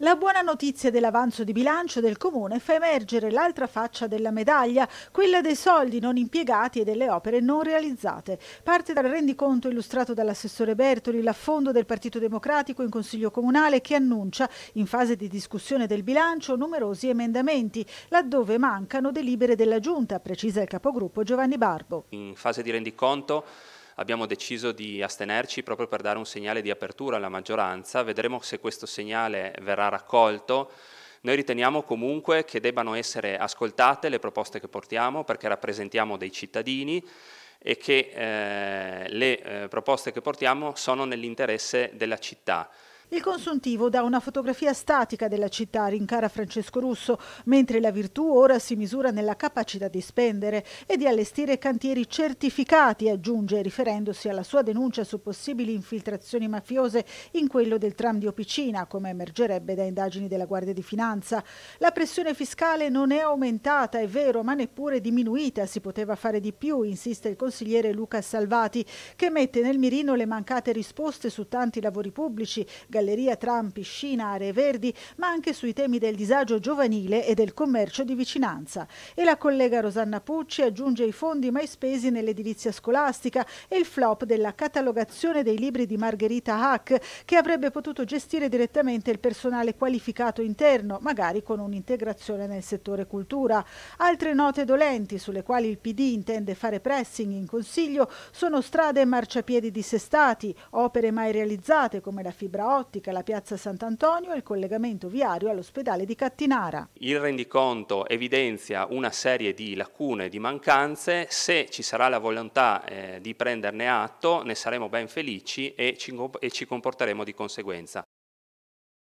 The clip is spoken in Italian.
La buona notizia dell'avanzo di bilancio del Comune fa emergere l'altra faccia della medaglia, quella dei soldi non impiegati e delle opere non realizzate. Parte dal rendiconto illustrato dall'assessore Bertoli, l'affondo del Partito Democratico in Consiglio Comunale che annuncia, in fase di discussione del bilancio, numerosi emendamenti, laddove mancano delibere della Giunta, precisa il capogruppo Giovanni Barbo. In fase di rendiconto abbiamo deciso di astenerci proprio per dare un segnale di apertura alla maggioranza, vedremo se questo segnale verrà raccolto. Noi riteniamo comunque che debbano essere ascoltate le proposte che portiamo perché rappresentiamo dei cittadini e che eh, le eh, proposte che portiamo sono nell'interesse della città. Il consuntivo dà una fotografia statica della città, rincara Francesco Russo, mentre la virtù ora si misura nella capacità di spendere e di allestire cantieri certificati, aggiunge, riferendosi alla sua denuncia su possibili infiltrazioni mafiose in quello del tram di Opicina, come emergerebbe da indagini della Guardia di Finanza. La pressione fiscale non è aumentata, è vero, ma neppure diminuita, si poteva fare di più, insiste il consigliere Luca Salvati, che mette nel mirino le mancate risposte su tanti lavori pubblici, galleria, tram, piscina, aree verdi, ma anche sui temi del disagio giovanile e del commercio di vicinanza. E la collega Rosanna Pucci aggiunge i fondi mai spesi nell'edilizia scolastica e il flop della catalogazione dei libri di Margherita Hack, che avrebbe potuto gestire direttamente il personale qualificato interno, magari con un'integrazione nel settore cultura. Altre note dolenti sulle quali il PD intende fare pressing in Consiglio sono strade e marciapiedi dissestati, opere mai realizzate come la fibra ottica, ottica la piazza Sant'Antonio e il collegamento viario all'ospedale di Cattinara. Il rendiconto evidenzia una serie di lacune, di mancanze, se ci sarà la volontà eh, di prenderne atto ne saremo ben felici e ci, e ci comporteremo di conseguenza.